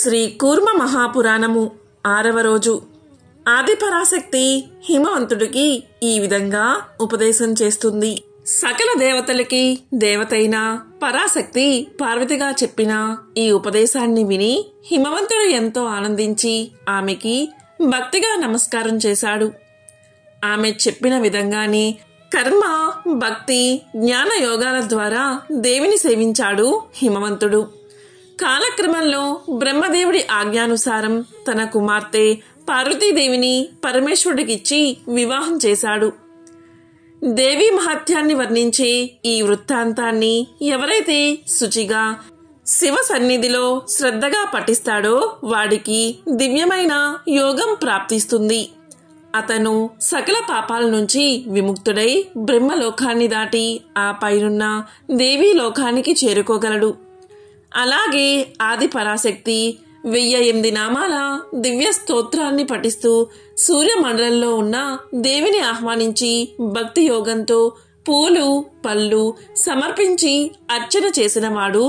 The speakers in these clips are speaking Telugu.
శ్రీ కూర్మ మహాపురాణము ఆరవ రోజు ఆదిపరాశక్తి హిమవంతుడికి ఈ విధంగా ఉపదేశం చేస్తుంది సకల దేవతలకి దేవతైన పరాశక్తి పార్వతిగా చెప్పిన ఈ ఉపదేశాన్ని విని హిమవంతుడు ఎంతో ఆనందించి ఆమెకి భక్తిగా నమస్కారం చేశాడు ఆమె చెప్పిన విధంగానే కర్మ భక్తి జ్ఞాన యోగాల ద్వారా దేవిని సేవించాడు హిమవంతుడు కాలక్రమంలో బ్రహ్మదేవుడి ఆజ్ఞానుసారం తన కుమార్తె పార్వతీదేవిని పరమేశ్వరుడికిచ్చి వివాహం చేశాడు దేవి మహత్యాన్ని వర్ణించే ఈ వృత్తాంతాన్ని ఎవరైతే శుచిగా శివ సన్నిధిలో శ్రద్ధగా పఠిస్తాడో వాడికి దివ్యమైన యోగం ప్రాప్తిస్తుంది అతను సకల పాపాల నుంచి విముక్తుడై బ్రహ్మలోకాన్ని దాటి ఆ పైనున్న దేవీలోకానికి చేరుకోగలడు అలాగే ఆది పరాశక్తి వెయ్యి ఎనిమిది నామాల దివ్య స్తోత్రాన్ని పఠిస్తూ సూర్యమండలంలో ఉన్న దేవిని ఆహ్వానించి భక్తి యోగంతో పూలు పళ్ళు సమర్పించి అర్చన చేసినవాడు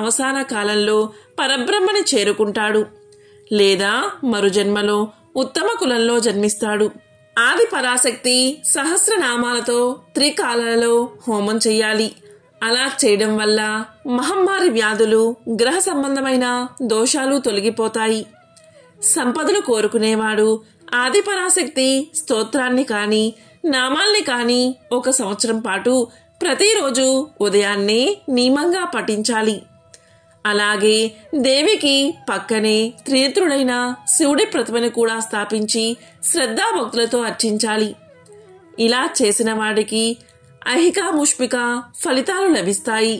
అవసాన కాలంలో పరబ్రహ్మని చేరుకుంటాడు లేదా మరు జన్మలో ఉత్తమ కులంలో జన్మిస్తాడు ఆది పరాశక్తి సహస్రనామాలతో త్రికాలలో హోమం చెయ్యాలి అలా చేయడం వల్ల మహమ్మారి వ్యాధులు గ్రహ సంబంధమైన దోషాలు తొలగిపోతాయి సంపదలు కోరుకునేవాడు ఆదిపరాశక్తి స్తోత్రాన్ని కానీ నామాల్ని కానీ ఒక సంవత్సరం పాటు ప్రతిరోజు ఉదయాన్నే నియమంగా పఠించాలి అలాగే దేవికి పక్కనే త్రినేత్రుడైన శివుడి ప్రతిమను కూడా స్థాపించి శ్రద్ధాభక్తులతో అర్చించాలి ఇలా చేసిన వాడికి ఐహిక ముష్మిక ఫలితాలు లభిస్తాయి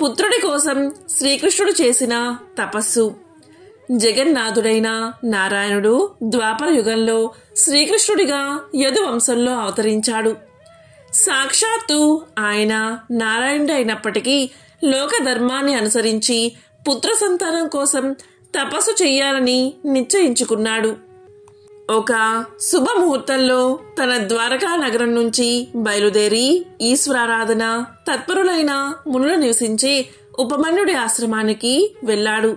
పుత్రుడి కోసం శ్రీకృష్ణుడు చేసిన తపస్సు జగన్నాథుడైన నారాయణుడు ద్వాపర యుగంలో శ్రీకృష్ణుడిగా యదువంశంలో అవతరించాడు సాక్షాత్తు ఆయన నారాయణుడు అయినప్పటికీ లోకధర్మాన్ని అనుసరించి పుత్ర సంతానం కోసం తపస్సు చేయాలని నిశ్చయించుకున్నాడు ఒక శుభముహూర్తంలో తన ద్వారకా నగరం నుంచి బయలుదేరి ఈశ్వరారాధన తత్పరులైన మునులు నివసించే ఉపమన్యుడి ఆశ్రమానికి వెళ్ళాడు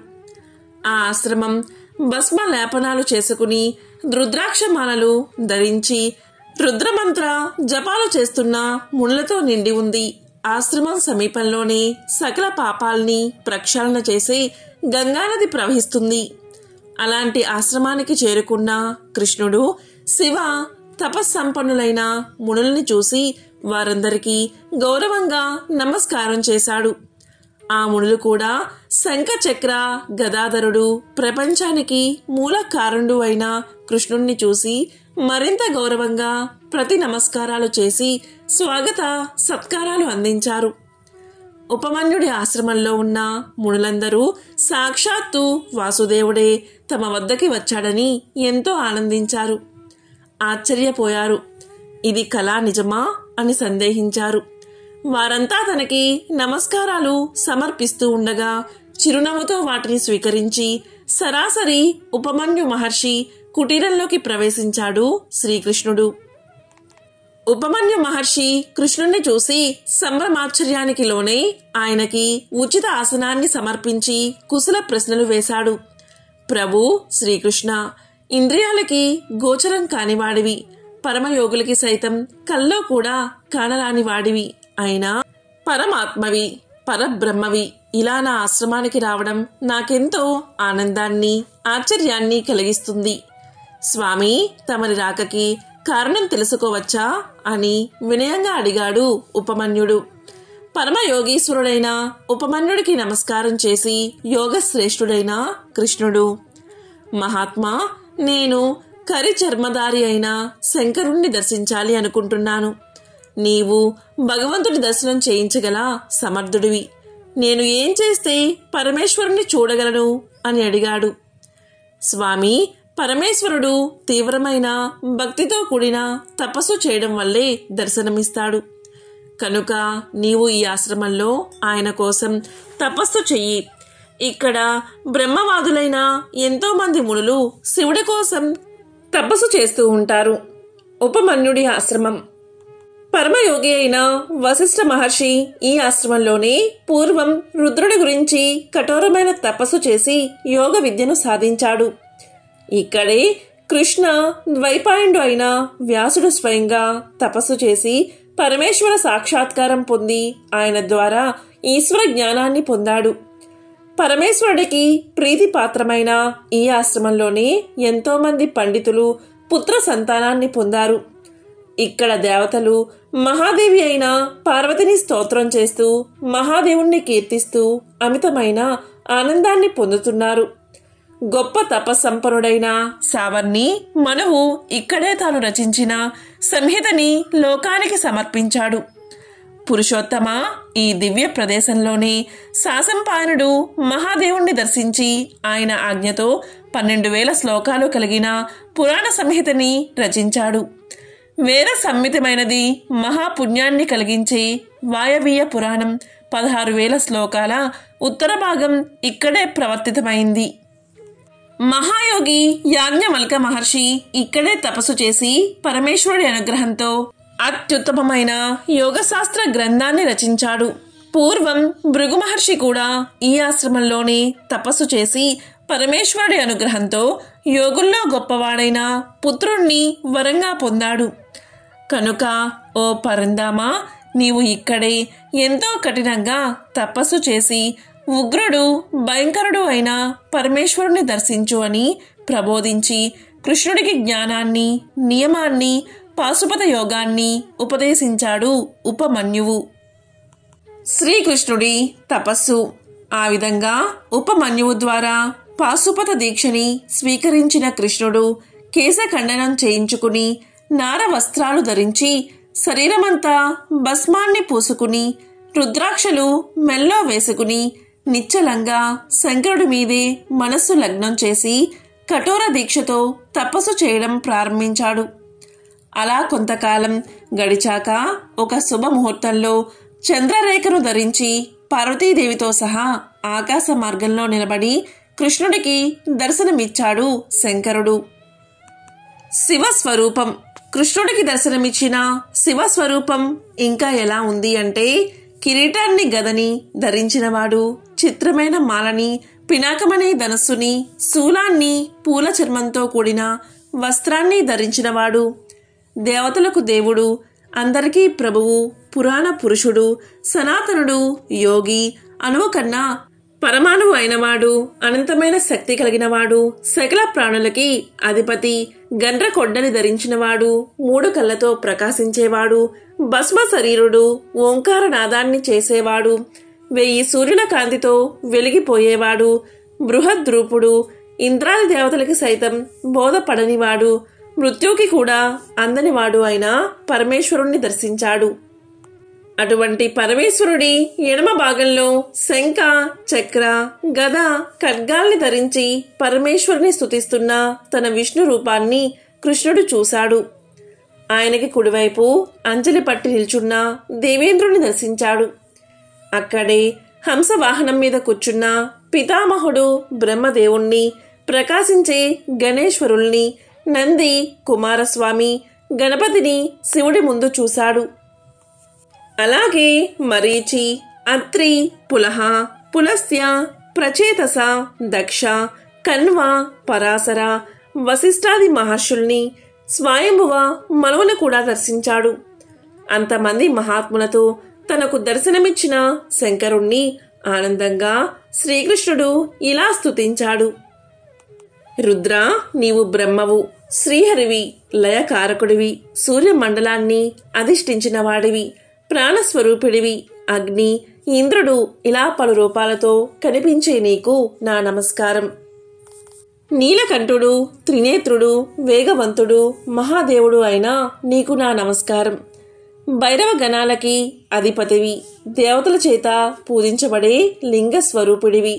ఆ ఆశ్రమం భస్మ లేపనాలు చేసుకుని రుద్రాక్షమాలలు ధరించి రుద్రమంత్ర జపాలు చేస్తున్న మునులతో నిండి ఉంది ఆశ్రమం సమీపంలోనే సకల పాపాల్ని ప్రక్షాళన చేసి గంగానది ప్రవహిస్తుంది అలాంటి ఆశ్రమానికి చేరుకున్న కృష్ణుడు శివ తపస్సంపన్నులైన మునుల్ని చూసి వారందరికీ గౌరవంగా నమస్కారం చేశాడు ఆ మునులు కూడా శంఖచక్ర గదాధరుడు ప్రపంచానికి మూలకారుడు అయిన కృష్ణుణ్ణి చూసి మరింత గౌరవంగా ప్రతి నమస్కారాలు చేసి స్వాగత సత్కారాలు అందించారు ఉపమన్యుడి ఆశ్రమంలో ఉన్న మునులందరూ సాక్షాత్తు వాసుదేవుడే తమ వద్దకి వచ్చాడని ఎంతో ఆనందించారు ఆశ్చర్యపోయారు ఇది కళా నిజమా అని సందేహించారు వారంతా తనకి నమస్కారాలు సమర్పిస్తూ ఉండగా చిరునవ్వుతో వాటిని స్వీకరించి సరాసరి ఉపమన్యు మహర్షి కుటీరంలోకి ప్రవేశించాడు శ్రీకృష్ణుడు ఉపమన్యు మహర్షి కృష్ణుణ్ణి చూసి సంభ్రమాశ్చర్యానికి లోనై ఆయనకి ఉచిత ఆసనాన్ని సమర్పించి కుశల ప్రశ్నలు వేశాడు ప్రభు శ్రీకృష్ణ ఇంద్రియాలకి గోచరం కానివాడివి పరమయోగులకి సైతం కల్లో కూడా కానరాని వాడివి అయినా పరమాత్మవి పరబ్రహ్మవి ఇలా నా ఆశ్రమానికి రావడం నాకెంతో ఆనందాన్ని ఆశ్చర్యాన్ని కలిగిస్తుంది స్వామి తమరి రాకకి కారణం తెలుసుకోవచ్చా అని వినయంగా అడిగాడు ఉపమన్యుడు పరమయోగీశ్వరుడైన ఉపమన్యుడికి నమస్కారం చేసి యోగశ్రేష్ఠుడైన కృష్ణుడు మహాత్మా నేను కరి చర్మధారి అయిన శంకరుణ్ణి దర్శించాలి అనుకుంటున్నాను నీవు భగవంతుడి దర్శనం చేయించగల సమర్థుడివి నేను ఏం చేస్తే పరమేశ్వరుణ్ణి చూడగలను అని అడిగాడు స్వామి పరమేశ్వరుడు తీవ్రమైన భక్తితో కూడిన తపస్సు చేయడం వల్లే దర్శనమిస్తాడు కనుక నీవు ఈ ఆశ్రమంలో ఆయన కోసం తపస్సు చెయ్యి ఇక్కడ బ్రహ్మవాదులైన ఎంతోమంది మునులు శివుడి కోసం తపస్సు చేస్తూ ఉంటారు ఉపమన్యుడి ఆశ్రమం పరమయోగి అయిన వశిష్ఠ మహర్షి ఈ ఆశ్రమంలోనే పూర్వం రుద్రుడి గురించి కఠోరమైన తపస్సు చేసి యోగ విద్యను సాధించాడు ఇక్కడే కృష్ణ ద్వైపాయుడు అయిన వ్యాసుడు స్వయంగా తపస్సు చేసి పరమేశ్వర సాక్షాత్కారం పొంది ఆయన ద్వారా ఈశ్వర జ్ఞానాన్ని పొందాడు పరమేశ్వరుడికి ప్రీతి పాత్రమైన ఈ ఆశ్రమంలోనే ఎంతోమంది పండితులు పుత్ర సంతానాన్ని పొందారు ఇక్కడ దేవతలు మహాదేవి అయిన పార్వతిని స్తోత్రం చేస్తూ మహాదేవుణ్ణి కీర్తిస్తూ అమితమైన ఆనందాన్ని పొందుతున్నారు గొప్ప తపస్సంపన్నుడైన సావర్ణి మనవు ఇక్కడే తాను రచించిన సంహితని లోకానికి సమర్పించాడు పురుషోత్తమ ఈ దివ్య ప్రదేశంలోనే శాసంపాయనుడు మహాదేవుణ్ణి దర్శించి ఆయన ఆజ్ఞతో పన్నెండు వేల శ్లోకాలు కలిగిన పురాణ సంహితని రచించాడు వేద సమ్మితమైనది మహాపుణ్యాన్ని కలిగించే వాయవీయ పురాణం పదహారు వేల శ్లోకాల ఉత్తర భాగం ఇక్కడే ప్రవర్తితమైంది మహాయోగి యాజ్ఞవల్క మహర్షి ఇక్కడే తపస్సు చేసి పరమేశ్వరుడి అనుగ్రహంతో అత్యుత్తమమైన యోగశాస్త్ర గ్రంథాన్ని రచించాడు పూర్వం భృగు మహర్షి కూడా ఈ ఆశ్రమంలోనే తపస్సు చేసి పరమేశ్వరుడి అనుగ్రహంతో యోగుల్లో గొప్పవాడైన పుత్రుణ్ణి వరంగా పొందాడు కనుక ఓ పరందామా నీవు ఇక్కడే ఎంతో కఠినంగా తపస్సు చేసి ఉగ్రుడు భయంకరుడు అయిన పరమేశ్వరుని దర్శించు అని ప్రబోధించి కృష్ణుడికి జ్ఞానాన్ని నియమాన్ని పాశుపత యోగాన్ని ఉపదేశించాడు ఉపమన్యువు శ్రీకృష్ణుడి తపస్సు ఆ విధంగా ఉపమన్యువు ద్వారా పాశుపత దీక్షని స్వీకరించిన కృష్ణుడు కేశఖండనం చేయించుకుని నార వస్త్రాలు ధరించి శరీరమంతా భస్మాన్ని పూసుకుని రుద్రాక్షలు మెల్లో వేసుకుని నిశ్చలంగా శంకరుడి మీదే మనస్సు లగ్నం చేసి కఠోర దీక్షతో తపస్సు చేయడం ప్రారంభించాడు అలా కొంతకాలం గడిచాక ఒక శుభముహూర్తంలో చంద్రరేఖను ధరించి పార్వతీదేవితో సహా ఆకాశ మార్గంలో నిలబడి కృష్ణుడికి దర్శనమిచ్చాడు శంకరుడు శివస్వరూపం కృష్ణుడికి దర్శనమిచ్చిన శివస్వరూపం ఇంకా ఎలా ఉంది అంటే కిరీటాన్ని గదని ధరించినవాడు చిత్రమైన మాలని పినాకమనే ధనస్సుని శూలాన్ని పూల చర్మంతో కూడిన వస్త్రాన్ని ధరించినవాడు దేవతలకు దేవుడు అందరికీ ప్రభువు పురాణ పురుషుడు సనాతనుడు యోగి అనువకన్నా పరమాణువు అయినవాడు అనంతమైన శక్తి కలిగినవాడు సకల ప్రాణులకి అధిపతి గండ్ర కొడ్డని ధరించినవాడు మూడు కళ్ళతో ప్రకాశించేవాడు భస్మ శరీరుడు ఓంకార నాదాన్ని చేసేవాడు వెయ్యి సూర్యుల కాంతితో వెలిగిపోయేవాడు బృహద్రూపుడు ఇంద్రాది దేవతలకి సైతం బోధపడనివాడు మృత్యుకి కూడా అందనివాడు అయిన పరమేశ్వరుణ్ణి దర్శించాడు అటువంటి పరమేశ్వరుడి ఎడమ భాగంలో శంఖ చక్ర గద ఖడ్గాల్ని ధరించి పరమేశ్వరుని స్థుతిస్తున్న తన విష్ణు రూపాన్ని కృష్ణుడు చూశాడు ఆయనకి కుడివైపు అంజలి పట్టి నిల్చున్న దేవేంద్రుని దర్శించాడు అక్కడే హంసవాహనం మీద కూర్చున్న పితామహుడు బ్రహ్మదేవుణ్ణి ప్రకాశించే గణేశ్వరుల్ని నంది కుమారస్వామి గణపతిని శివుడి ముందు చూశాడు అలాగే మరీచి అత్రి పులహ పులస్య ప్రచేతస దక్ష కన్వ పరాశర వశిష్టాది మహర్షుల్ని స్వయంభువ మనువును కూడా దర్శించాడు అంతమంది మహాత్ములతో తనకు దర్శనమిచ్చిన శంకరుణ్ణి ఆనందంగా శ్రీకృష్ణుడు ఇలా స్తుతించాడు రుద్ర నీవు బ్రహ్మవు శ్రీహరివి లయకారకుడివి సూర్యమండలాన్ని అధిష్ఠించిన వాడివి ప్రాణస్వరూపిడివి అగ్ని ఇంద్రుడు ఇలా పలు రూపాలతో కనిపించే నీకు నా నమస్కారం నీలకంఠుడు త్రినేత్రుడు వేగవంతుడు మహాదేవుడు అయినా నీకు నా నమస్కారం భైరవ గణాలకి అధిపతివి దేవతల చేత పూజించబడే లింగ స్వరూపిడివి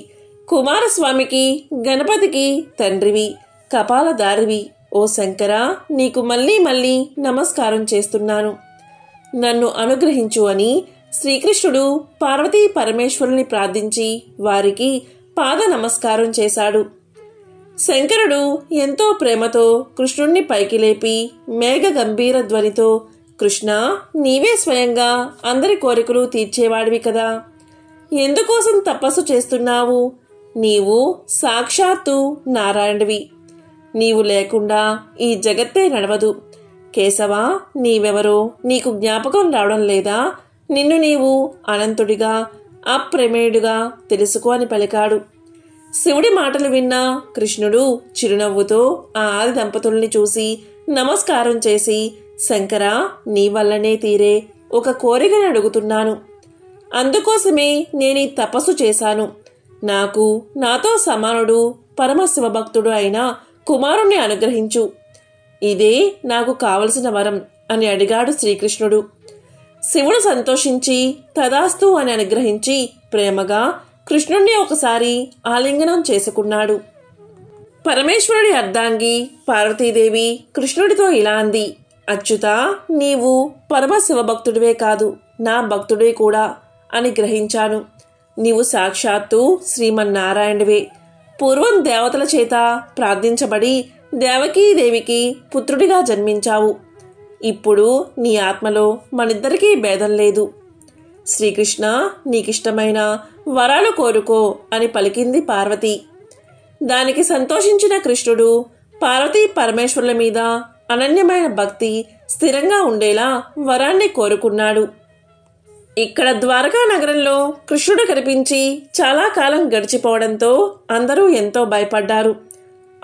కుమారస్వామికి గణపతికి తండ్రివి కపాలదారివి ఓ శంకర నీకు మళ్ళీ మళ్ళీ నమస్కారం చేస్తున్నాను నన్ను అనుగ్రహించు అని శ్రీకృష్ణుడు పార్వతీ పరమేశ్వరుని ప్రార్థించి వారికి పాద నమస్కారం చేశాడు శంకరుడు ఎంతో ప్రేమతో కృష్ణుణ్ణి పైకి లేపి మేఘ గంభీర ధ్వనితో కృష్ణ నీవే స్వయంగా అందరి కోరికలు తీర్చేవాడివి కదా ఎందుకోసం తపస్సు చేస్తున్నావు నీవు సాక్షాత్తు నారాయణవి నీవు లేకుండా ఈ జగత్తే నడవదు కేశవా నీవెవరు నీకు జ్ఞాపకం రావడం లేదా నిన్ను నీవు అనంతుడిగా అప్రమేయుడుగా తెలుసుకో అని పలికాడు శివుడి మాటలు విన్న కృష్ణుడు చిరునవ్వుతో ఆ ఆది దంపతుల్ని చూసి నమస్కారం చేసి శంకర నీ వల్లనే తీరే ఒక కోరికను అడుగుతున్నాను అందుకోసమే నేను ఈ తపస్సు చేశాను నాకు నాతో సమానుడు పరమశివభక్తుడు అయిన కుమారుణ్ణి అనుగ్రహించు ఇదే నాకు కావలసిన వరం అని అడిగాడు శ్రీకృష్ణుడు శివుడు సంతోషించి తదాస్తు అని అనుగ్రహించి ప్రేమగా కృష్ణుణ్ణి ఒకసారి ఆలింగనం చేసుకున్నాడు పరమేశ్వరుడి అర్ధాంగి పార్వతీదేవి కృష్ణుడితో ఇలా అంది అచ్యుత నీవు పరమ శివభక్తుడివే కాదు నా భక్తుడే కూడా అని గ్రహించాను నీవు సాక్షాత్తు శ్రీమన్నారాయణుడివే పూర్వం దేవతల చేత ప్రార్థించబడి దేవకీదేవికి పుత్రుడిగా జన్మించావు ఇప్పుడు నీ ఆత్మలో మనిద్దరికీ భేదం లేదు శ్రీకృష్ణ నీకిష్టమైన వరాలు కోరుకో అని పలికింది పార్వతి దానికి సంతోషించిన కృష్ణుడు పార్వతీ పరమేశ్వరుల మీద అనన్యమైన భక్తి స్థిరంగా ఉండేలా వరాన్ని కోరుకున్నాడు ఇక్కడ ద్వారకా నగరంలో కృష్ణుడు కనిపించి చాలా కాలం గడిచిపోవడంతో అందరూ ఎంతో భయపడ్డారు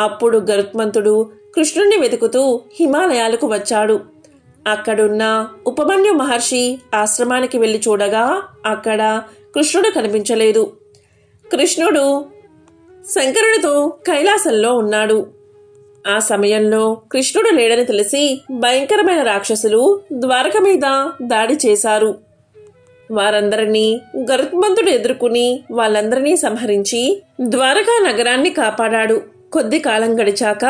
అప్పుడు గరుత్మంతుడు కృష్ణుణ్ణి వెతుకుతూ హిమాలయాలకు వచ్చాడు అక్కడున్న ఉపమన్యు మహర్షి ఆశ్రమానికి వెళ్ళి చూడగా అక్కడ కృష్ణుడు కనిపించలేదు కృష్ణుడు శంకరుడితో కైలాసంలో ఉన్నాడు ఆ సమయంలో కృష్ణుడు లేడని తెలిసి భయంకరమైన రాక్షసులు ద్వారక మీద దాడి చేశారు వారందరినీ గరుత్మంతుడు ఎదుర్కొని వాళ్ళందరినీ సంహరించి ద్వారకా నగరాన్ని కాపాడాడు కొద్ది కాలం గడిచాక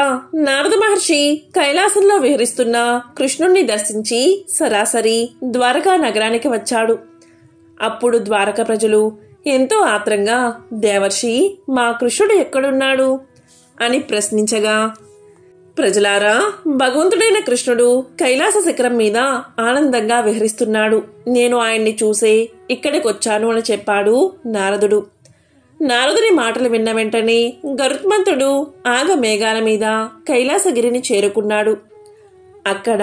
నారద మహర్షి కైలాసంలో విహరిస్తున్న కృష్ణుణ్ణి దర్శించి సరాసరి ద్వారకా నగరానికి వచ్చాడు అప్పుడు ద్వారక ప్రజలు ఎంతో ఆత్రంగా దేవర్షి మా కృష్ణుడు ఎక్కడున్నాడు అని ప్రశ్నించగా ప్రజలారా భగవంతుడైన కృష్ణుడు కైలాస శిఖరం మీద ఆనందంగా విహరిస్తున్నాడు నేను ఆయన్ని చూసే ఇక్కడికొచ్చాను అని చెప్పాడు నారదుడు నారదుని మాటలు విన్న వెంటనే గరుత్మంతుడు ఆగమేఘాల మీద కైలాసగిరిని చేరుకున్నాడు అక్కడ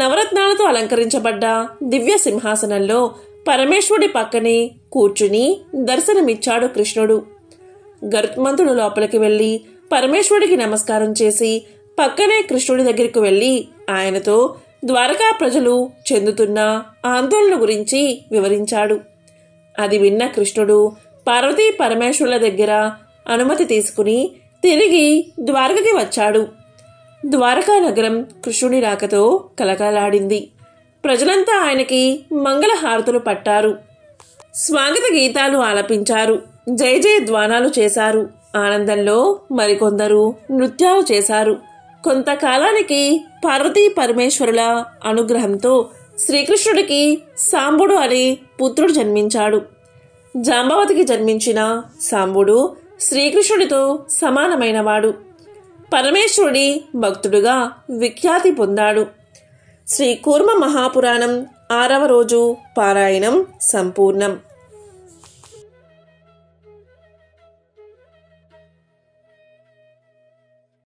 నవరత్నాలతో అలంకరించబడ్డ దివ్య సింహాసనంలో పరమేశ్వరుడి పక్కనే కూర్చుని దర్శనమిచ్చాడు కృష్ణుడు గరుత్మంతుడు లోపలికి వెళ్ళి పరమేశ్వరుడికి నమస్కారం చేసి పక్కనే కృష్ణుడి దగ్గరికి వెళ్ళి ఆయనతో ద్వారకా ప్రజలు చెందుతున్న ఆందోళన గురించి వివరించాడు అది విన్న కృష్ణుడు పార్వతీ పరమేశ్వరుల దగ్గర అనుమతి తీసుకుని తిరిగి ద్వారకకి వచ్చాడు ద్వారకా నగరం కృష్ణుని రాకతో కలకలాడింది ప్రజలంతా ఆయనకి మంగళహారతులు పట్టారు స్వాగత గీతాలు ఆలపించారు జయ జయ ద్వానాలు చేశారు ఆనందంలో మరికొందరు నృత్యాలు చేశారు కొంతకాలానికి పార్వతీ పరమేశ్వరుల అనుగ్రహంతో శ్రీకృష్ణుడికి సాంబుడు అని పుత్రుడు జన్మించాడు జాంబవతికి జన్మించిన సాంబుడు శ్రీకృష్ణుడితో సమానమైనవాడు పరమేశ్వరుడి భక్తుడుగా విఖ్యాతి పొందాడు శ్రీ కూర్మ మహాపురాణం ఆరవ రోజు పారాయణం సంపూర్ణం